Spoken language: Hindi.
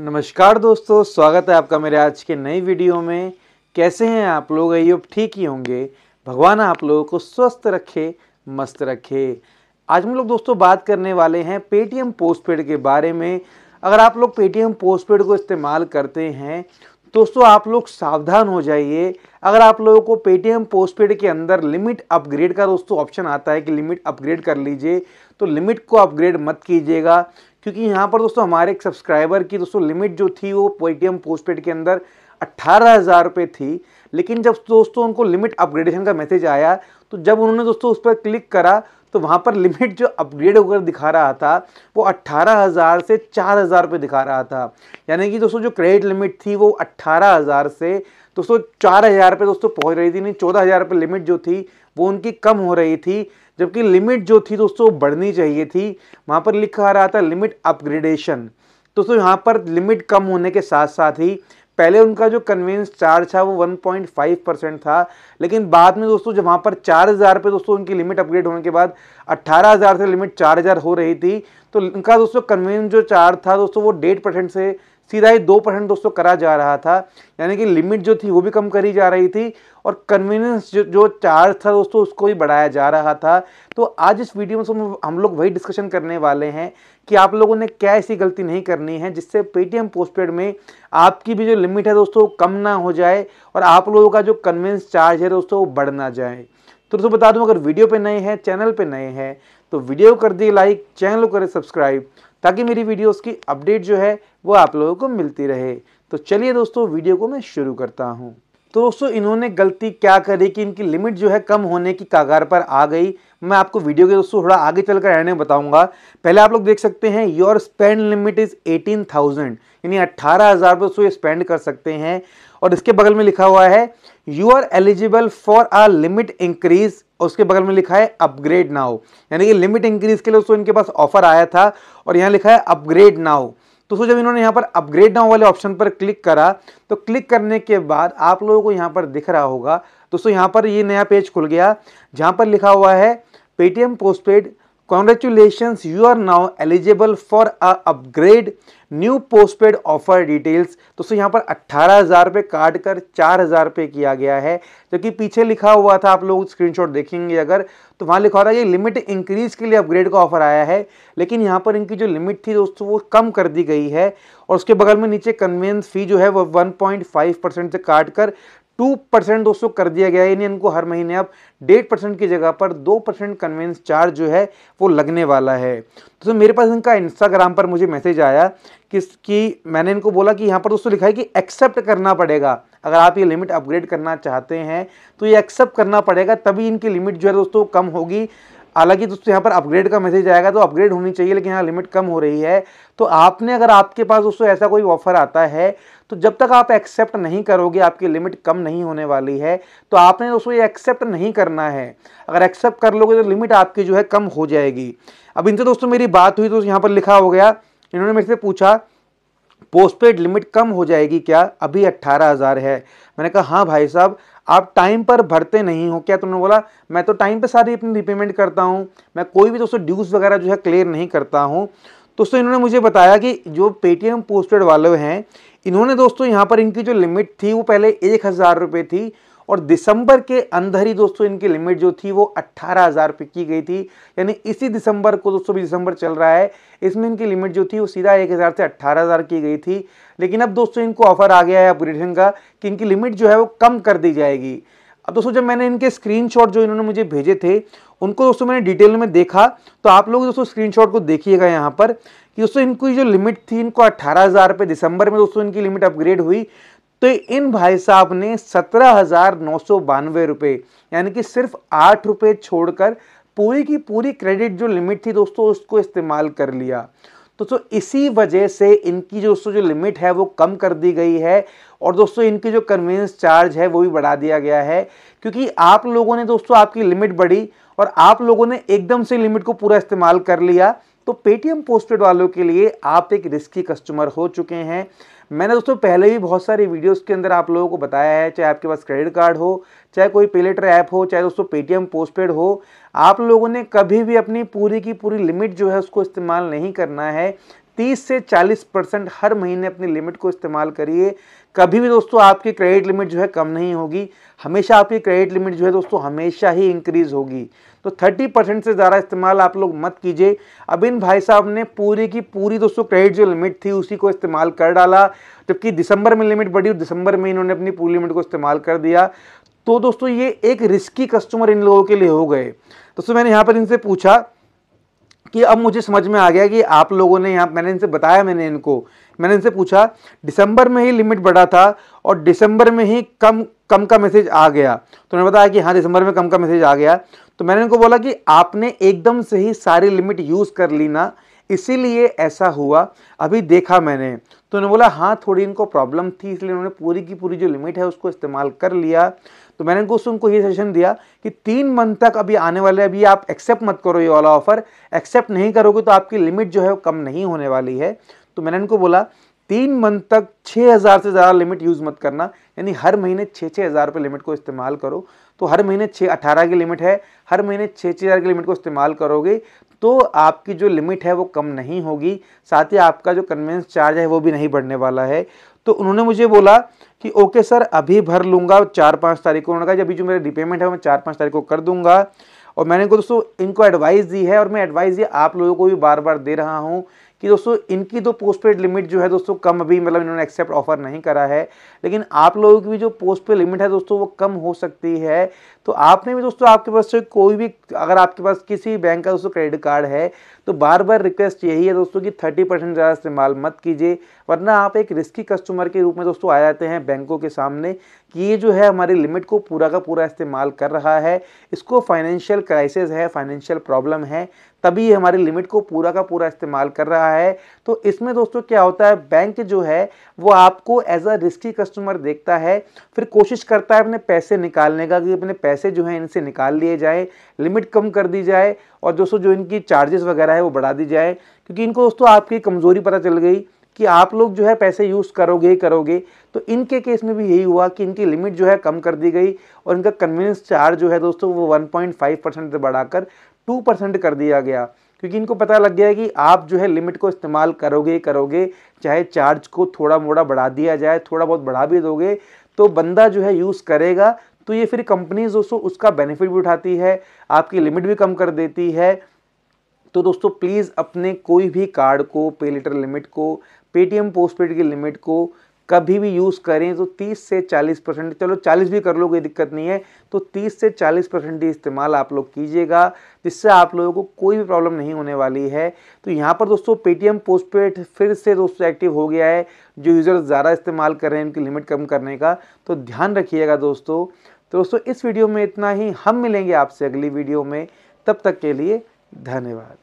नमस्कार दोस्तों स्वागत है आपका मेरे आज के नई वीडियो में कैसे हैं आप लोग आइए अब ठीक ही होंगे भगवान आप लोगों को स्वस्थ रखे मस्त रखे आज हम लोग दोस्तों बात करने वाले हैं पेटीएम पोस्टपेड के बारे में अगर आप लोग पेटीएम पोस्टपेड को इस्तेमाल करते हैं दोस्तों आप लोग सावधान हो जाइए अगर आप लोगों को पेटीएम पोस्टपेड के अंदर लिमिट अपग्रेड का दोस्तों ऑप्शन आता है कि लिमिट अपग्रेड कर लीजिए तो लिमिट को अपग्रेड मत कीजिएगा क्योंकि यहाँ पर दोस्तों हमारे एक सब्सक्राइबर की दोस्तों लिमिट जो थी वो पेटीएम पोस्टपेड के अंदर अट्ठारह हज़ार रुपये थी लेकिन जब दोस्तों उनको लिमिट अपग्रेडेशन का मैसेज आया तो जब उन्होंने दोस्तों उस पर क्लिक करा तो वहाँ पर लिमिट जो अपग्रेड होकर दिखा रहा था वो अट्ठारह हज़ार से चार हज़ार रुपये दिखा रहा था यानी कि दोस्तों जो क्रेडिट लिमिट थी वो अट्ठारह हज़ार से दोस्तों चार हज़ार रुपये दोस्तों पहुँच रही थी नहीं चौदह हज़ार रुपये लिमिट जो थी वो उनकी कम हो रही थी जबकि लिमिट जो थी दोस्तों बढ़नी चाहिए थी वहाँ पर लिखा आ रहा था लिमिट अपग्रेडेशन दोस्तों यहाँ पर लिमिट कम होने के साथ साथ ही पहले उनका जो कन्वेंस चार्ज था वो 1.5 परसेंट था लेकिन बाद में दोस्तों जब वहाँ पर चार हज़ार पे दोस्तों उनकी लिमिट अपग्रेड होने के बाद अट्ठारह हज़ार से लिमिट चार हज़ार हो रही थी तो उनका दोस्तों कन्वेंस जो चार्ज था दोस्तों वो डेढ़ परसेंट से सीधा ही दो परसेंट दोस्तों करा जा रहा था यानी कि लिमिट जो थी वो भी कम करी जा रही थी और कन्वीनियंस जो जो चार्ज था दोस्तों उसको भी बढ़ाया जा रहा था तो आज इस वीडियो में हम लोग वही डिस्कशन करने वाले हैं कि आप लोगों ने क्या ऐसी गलती नहीं करनी है जिससे पेटीएम पोस्टपेड में आपकी भी जो लिमिट है दोस्तों कम ना हो जाए और आप लोगों का जो कन्वीनियंस चार्ज है दोस्तों वो बढ़ ना जाए तो दोस्तों बता दूँ अगर वीडियो पे नए हैं चैनल पे नए हैं तो वीडियो कर दिए लाइक चैनल को करें सब्सक्राइब ताकि मेरी वीडियोस की अपडेट जो है वो आप लोगों को मिलती रहे तो चलिए दोस्तों वीडियो को मैं शुरू करता हूँ तो दोस्तों इन्होंने गलती क्या करी कि इनकी लिमिट जो है कम होने की कागार पर आ गई मैं आपको वीडियो के दोस्तों थोड़ा आगे चलकर रहने बताऊंगा पहले आप लोग देख सकते हैं your spend limit is eighteen thousand यानी अट्ठारह हज़ार दोस्तों ये स्पेंड कर सकते हैं और इसके बगल में लिखा हुआ है you are eligible for a limit increase और उसके बगल में लिखा है अपग्रेड नाउ यानी कि लिमिट इंक्रीज के लिए उसको इनके पास ऑफर आया था और यहाँ लिखा है अपग्रेड नाउ तो सो जब इन्होंने यहाँ पर अपग्रेड नाउ वाले ऑप्शन पर क्लिक करा तो क्लिक करने के बाद आप लोगों को यहाँ पर दिख रहा होगा दोस्तों यहाँ पर ये नया पेज खुल गया जहाँ पर लिखा हुआ है Paytm postpaid congratulations you are now eligible for a upgrade new postpaid offer तो सो यहाँ पर अट्ठारह हज़ार रुपये काट कर चार हज़ार रुपये किया गया है जबकि पीछे लिखा हुआ था आप लोग स्क्रीनशॉट देखेंगे अगर तो वहाँ लिखा हुआ था ये लिमिट इंक्रीज़ के लिए अपग्रेड का ऑफर आया है लेकिन यहाँ पर इनकी जो लिमिट थी दोस्तों वो कम कर दी गई है और उसके बगल में नीचे कन्वेंस फ़ी जो है वो फाइव परसेंट से काट कर टू परसेंट दोस्तों कर दिया गया है यानी इनको हर महीने अब डेढ़ परसेंट की जगह पर दो परसेंट कन्वेंस चार्ज जो है वो लगने वाला है तो मेरे पास इनका इंस्टाग्राम पर मुझे मैसेज आया कि, कि मैंने इनको बोला कि यहाँ पर दोस्तों लिखा है कि एक्सेप्ट करना पड़ेगा अगर आप ये लिमिट अपग्रेड करना चाहते हैं तो ये एक्सेप्ट करना पड़ेगा तभी इनकी लिमिट जो है दोस्तों कम होगी हालांकि दोस्तों यहाँ पर अपग्रेड का मैसेज आएगा तो अपग्रेड होनी चाहिए लेकिन यहाँ लिमिट कम हो रही है तो आपने अगर आपके पास दोस्तों ऐसा कोई ऑफर आता है तो जब तक आप एक्सेप्ट नहीं करोगे आपकी लिमिट कम नहीं होने वाली है तो आपने दोस्तों ये एक्सेप्ट नहीं करना है अगर एक्सेप्ट कर लोगे तो लिमिट आपकी जो है कम हो जाएगी अब इनसे दोस्तों मेरी बात हुई तो यहाँ पर लिखा हो गया इन्होंने मेरे से पूछा पोस्टपेड लिमिट कम हो जाएगी क्या अभी अट्ठारह हज़ार है मैंने कहा हाँ भाई साहब आप टाइम पर भरते नहीं हो क्या तुमने बोला मैं तो टाइम पर सारी अपनी रिपेमेंट करता हूँ मैं कोई भी दोस्तों ड्यूज वगैरह जो है क्लियर नहीं करता हूँ दोस्तों इन्होंने मुझे बताया कि जो पेटीएम पोस्टेड वाले हैं इन्होंने दोस्तों यहाँ पर इनकी जो लिमिट थी वो पहले एक हज़ार रुपये थी और दिसंबर के अंदर ही दोस्तों इनकी लिमिट जो थी वो अट्ठारह हज़ार रुपये की गई थी यानी इसी दिसंबर को दोस्तों भी दिसंबर चल रहा है इसमें इनकी लिमिट जो थी वो सीधा एक हज़ार से अट्ठारह हज़ार की गई थी लेकिन अब दोस्तों इनको ऑफर आ गया है अपग्रेडेशन का कि इनकी लिमिट जो है वो कम कर दी जाएगी अब दोस्तों जब मैंने इनके स्क्रीन जो इन्होंने मुझे भेजे थे उनको दोस्तों मैंने डिटेल में देखा तो आप लोग दोस्तों स्क्रीन को देखिएगा यहाँ पर कि दोस्तों इनकी जो लिमिट थी इनको अट्ठारह हज़ार दिसंबर में दोस्तों इनकी लिमिट अपग्रेड हुई तो इन भाई साहब ने सत्रह हज़ार नौ सौ बानवे रुपये यानी कि सिर्फ आठ रुपये छोड़कर पूरी की पूरी क्रेडिट जो लिमिट थी दोस्तों उसको इस्तेमाल कर लिया तो तो इसी वजह से इनकी जो दोस्तों जो लिमिट है वो कम कर दी गई है और दोस्तों इनकी जो कन्वीनस चार्ज है वो भी बढ़ा दिया गया है क्योंकि आप लोगों ने दोस्तों आपकी लिमिट बढ़ी और आप लोगों ने एकदम से लिमिट को पूरा इस्तेमाल कर लिया तो पेटीएम पोस्टपेड वालों के लिए आप एक रिस्की कस्टमर हो चुके हैं मैंने दोस्तों पहले भी बहुत सारी वीडियोस के अंदर आप लोगों को बताया है चाहे आपके पास क्रेडिट कार्ड हो चाहे कोई पेलेटर ऐप हो चाहे दोस्तों पेटीएम पोस्टपेड हो आप लोगों ने कभी भी अपनी पूरी की पूरी लिमिट जो है उसको इस्तेमाल नहीं करना है 30 से 40 परसेंट हर महीने अपनी लिमिट को इस्तेमाल करिए कभी भी दोस्तों आपकी क्रेडिट लिमिट जो है कम नहीं होगी हमेशा आपकी क्रेडिट लिमिट जो है दोस्तों हमेशा ही इंक्रीज़ होगी तो 30 परसेंट से ज़्यादा इस्तेमाल आप लोग मत कीजिए अब इन भाई साहब ने पूरी की पूरी दोस्तों क्रेडिट जो लिमिट थी उसी को इस्तेमाल कर डाला जबकि दिसंबर में लिमिट बढ़ी दिसंबर में इन्होंने अपनी पूरी लिमिट को इस्तेमाल कर दिया तो दोस्तों ये एक रिस्की कस्टमर इन लोगों के लिए हो गए दोस्तों मैंने यहाँ पर इनसे पूछा कि अब मुझे समझ में आ गया कि आप लोगों ने यहाँ मैंने इनसे बताया मैंने इनको मैंने इनसे पूछा दिसंबर में ही लिमिट बढ़ा था और दिसंबर में ही कम कम का मैसेज आ गया तो उन्होंने बताया कि हाँ दिसंबर में कम का मैसेज आ गया तो मैंने इनको बोला कि आपने एकदम से ही सारी लिमिट यूज़ कर ली ना इसीलिए ऐसा हुआ अभी देखा मैंने तो उन्होंने बोला हाँ थोड़ी इनको प्रॉब्लम थी इसलिए उन्होंने पूरी की पूरी जो लिमिट है उसको इस्तेमाल कर लिया तो मैंने उनको उनको ये सजेशन दिया कि तीन मंथ तक अभी आने वाले अभी आप एक्सेप्ट मत करो ये वाला ऑफर एक्सेप्ट नहीं करोगे तो आपकी लिमिट जो है कम नहीं होने वाली है तो मैंने उनको बोला तीन मंथ तक हजार से ज़्यादा लिमिट यूज़ मत करना यानी हर महीने छः छः हज़ार रुपये लिमिट को इस्तेमाल करो तो हर महीने छः अठारह की लिमिट है हर महीने छः छः हज़ार की लिमिट को इस्तेमाल करोगे तो आपकी जो लिमिट है वो कम नहीं होगी साथ ही आपका जो कन्वेंस चार्ज है वो भी नहीं बढ़ने वाला है तो उन्होंने मुझे बोला कि ओके सर अभी भर लूंगा चार पाँच तारीख को उन्होंने कहा अभी जो मेरा रिपेमेंट है मैं चार पाँच तारीख को कर दूंगा और मैंने को दोस्तों इनको एडवाइस दी है और मैं एडवाइस ये आप लोगों को भी बार बार दे रहा हूँ कि दोस्तों इनकी तो पेड लिमिट जो है दोस्तों कम अभी मतलब इन्होंने एक्सेप्ट ऑफर नहीं करा है लेकिन आप लोगों की भी जो पेड लिमिट है दोस्तों वो कम हो सकती है तो आपने भी दोस्तों आपके पास कोई भी अगर आपके पास किसी बैंक का दोस्तों क्रेडिट कार्ड है तो बार बार रिक्वेस्ट यही है दोस्तों कि थर्टी परसेंट ज़्यादा इस्तेमाल मत कीजिए वरना आप एक रिस्की कस्टमर के रूप में दोस्तों आ जाते हैं बैंकों के सामने कि ये जो है हमारी लिमिट को पूरा का पूरा इस्तेमाल कर रहा है इसको फाइनेंशियल क्राइसिस है फाइनेंशियल प्रॉब्लम है तभी हमारी लिमिट को पूरा का पूरा इस्तेमाल कर रहा है तो इसमें दोस्तों क्या होता है बैंक जो है वो आपको एज अ रिस्की कस्टमर देखता है फिर कोशिश करता है अपने पैसे निकालने का कि अपने पैसे जो हैं इनसे निकाल लिए जाए लिमिट कम कर दी जाए और दोस्तों जो इनकी चार्जेस वगैरह है वो बढ़ा दी जाए क्योंकि इनको दोस्तों आपकी कमज़ोरी पता चल गई कि आप लोग जो है पैसे यूज़ करोगे ही करोगे तो इनके केस में भी यही हुआ कि इनकी लिमिट जो है कम कर दी गई और इनका कन्वीनस चार्ज जो है दोस्तों वो फाइव परसेंट से बढ़ाकर टू परसेंट कर दिया गया क्योंकि इनको पता लग गया है कि आप जो है लिमिट को इस्तेमाल करोगे ही करोगे चाहे चार्ज को थोड़ा मोड़ा बढ़ा दिया जाए थोड़ा बहुत बढ़ा भी दोगे तो बंदा जो है यूज़ करेगा तो ये फिर कंपनीज दोस्तों उसका बेनिफिट भी उठाती है आपकी लिमिट भी कम कर देती है तो दोस्तों प्लीज़ अपने कोई भी कार्ड को पे लेटर लिमिट को पेटीएम पोस्ट पेड की लिमिट को कभी भी यूज़ करें तो 30 से 40 परसेंट चलो 40 भी कर लो कोई दिक्कत नहीं है तो 30 से 40 परसेंट ही इस्तेमाल आप लोग कीजिएगा जिससे आप लोगों को कोई भी प्रॉब्लम नहीं होने वाली है तो यहाँ पर दोस्तों पेटीएम पोस्टपेड फिर से दोस्तों एक्टिव हो गया है जो यूज़र ज़्यादा इस्तेमाल कर रहे हैं उनकी लिमिट कम करने का तो ध्यान रखिएगा दोस्तों तो दोस्तों इस वीडियो में इतना ही हम मिलेंगे आपसे अगली वीडियो में तब तक के लिए धन्यवाद